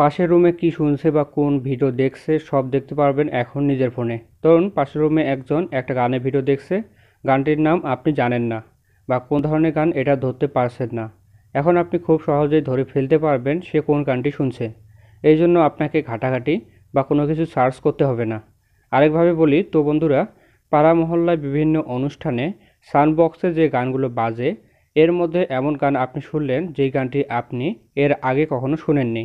পাশের রুমে কি শুনছে বা কোন ভিডিও দেখছে সব দেখতে পারবেন এখন নিজের ফোনে ধরুন পাশের রুমে একজন একটা গানের ভিডিও দেখছে গানটির নাম আপনি জানেন না বা কোন ধরনের গান এটা ধরতে পারছেন না এখন আপনি খুব সহজেই ধরে ফেলতে পারবেন সে কোন গানটি শুনছে এই জন্য আপনাকে ঘাটাঘাটি বা কোনো কিছু সার্চ করতে হবে না আরেকভাবে বলি তো বন্ধুরা পাড়া মহল্লায় বিভিন্ন অনুষ্ঠানে সানবক্সে যে গানগুলো বাজে এর মধ্যে এমন গান আপনি শুনলেন যেই গানটি আপনি এর আগে কখনো শুনেননি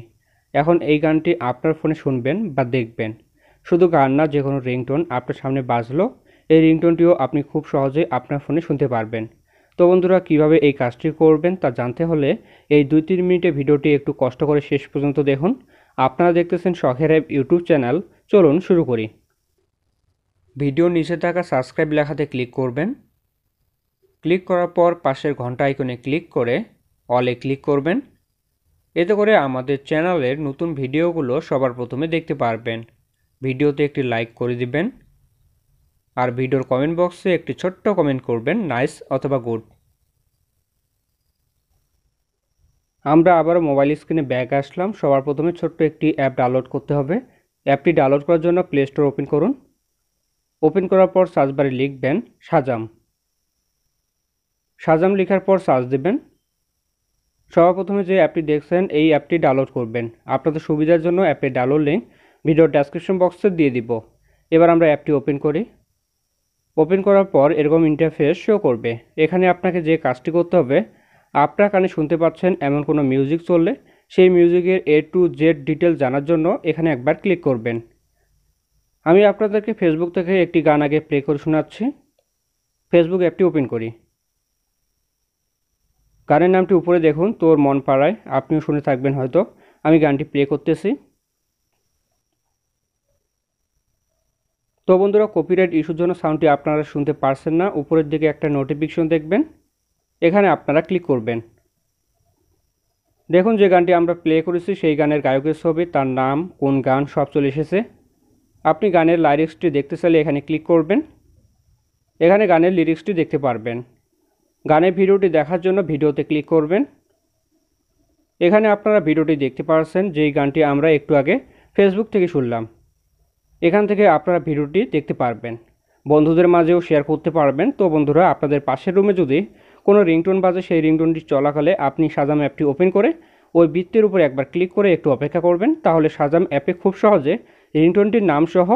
এখন এই গানটি আপনার ফোনে শুনবেন বা দেখবেন শুধু গান না যে কোনো রিংটোন আপনার সামনে বাজলো এই রিংটোনটিও আপনি খুব সহজেই আপনার ফোনে শুনতে পারবেন তো বন্ধুরা কীভাবে এই কাজটি করবেন তা জানতে হলে এই দুই তিন মিনিটে ভিডিওটি একটু কষ্ট করে শেষ পর্যন্ত দেখুন আপনারা দেখতেছেন শখের অ্যাপ ইউটিউব চ্যানেল চলুন শুরু করি ভিডিও নিচে থাকা সাবস্ক্রাইব লেখাতে ক্লিক করবেন ক্লিক করার পর পাশের ঘন্টা আইকনে ক্লিক করে অলে ক্লিক করবেন এতে করে আমাদের চ্যানেলের নতুন ভিডিওগুলো সবার প্রথমে দেখতে পারবেন ভিডিওতে একটি লাইক করে দিবেন আর ভিডিওর কমেন্ট বক্সে একটি ছোট্ট কমেন্ট করবেন নাইস অথবা গুড আমরা আবার মোবাইল স্ক্রিনে ব্যাক আসলাম সবার প্রথমে ছোট্ট একটি অ্যাপ ডাউনলোড করতে হবে অ্যাপটি ডাউনলোড করার জন্য প্লে স্টোর ওপেন করুন ওপেন করার পর সার্চবারে লিখবেন সাজাম সাজাম লেখার পর সার্চ দেবেন সবার প্রথমে যে অ্যাপটি দেখছেন এই অ্যাপটি ডাউনলোড করবেন আপনাদের সুবিধার জন্য অ্যাপের ডাউনলোড লিঙ্ক ভিডিও ডেসক্রিপশন বক্সে দিয়ে দিব এবার আমরা অ্যাপটি ওপেন করি ওপেন করার পর এরকম ইন্টারফেস শো করবে এখানে আপনাকে যে কাজটি করতে হবে আপনার কানে শুনতে পাচ্ছেন এমন কোনো মিউজিক চললে সেই মিউজিকের এ টু জেড ডিটেল জানার জন্য এখানে একবার ক্লিক করবেন আমি আপনাদেরকে ফেসবুক থেকে একটি গান আগে প্লে করে শোনাচ্ছি ফেসবুক অ্যাপটি ওপেন করি গানের নামটি উপরে দেখুন তোর মন পাড়ায় আপনিও শুনে থাকবেন হয়তো আমি গানটি প্লে করতেছি তো বন্ধুরা কপিরাইট ইস্যুর জন্য সাউন্ডটি আপনারা শুনতে পারছেন না উপরের দিকে একটা নোটিফিকেশন দেখবেন এখানে আপনারা ক্লিক করবেন দেখুন যে গানটি আমরা প্লে করেছি সেই গানের গায়কের ছবি তার নাম কোন গান সব চলে এসেছে আপনি গানের লিরিক্সটি দেখতে চাইলে এখানে ক্লিক করবেন এখানে গানের লিরিক্সটি দেখতে পারবেন গানের ভিডিওটি দেখার জন্য ভিডিওতে ক্লিক করবেন এখানে আপনারা ভিডিওটি দেখতে পাচ্ছেন যেই গানটি আমরা একটু আগে ফেসবুক থেকে শুনলাম এখান থেকে আপনারা ভিডিওটি দেখতে পারবেন বন্ধুদের মাঝেও শেয়ার করতে পারবেন তো বন্ধুরা আপনাদের পাশের রুমে যদি কোনো রিংটোন বাজে সেই রিংটোনটি চলাকালে আপনি সাজাম অ্যাপটি ওপেন করে ওই বৃত্তের উপর একবার ক্লিক করে একটু অপেক্ষা করবেন তাহলে সাজাম অ্যাপে খুব সহজে রিংটোনটির নামসহ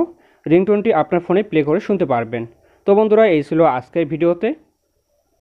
রিংটোনটি আপনার ফোনে প্লে করে শুনতে পারবেন তো বন্ধুরা এই ছিল আজকের ভিডিওতে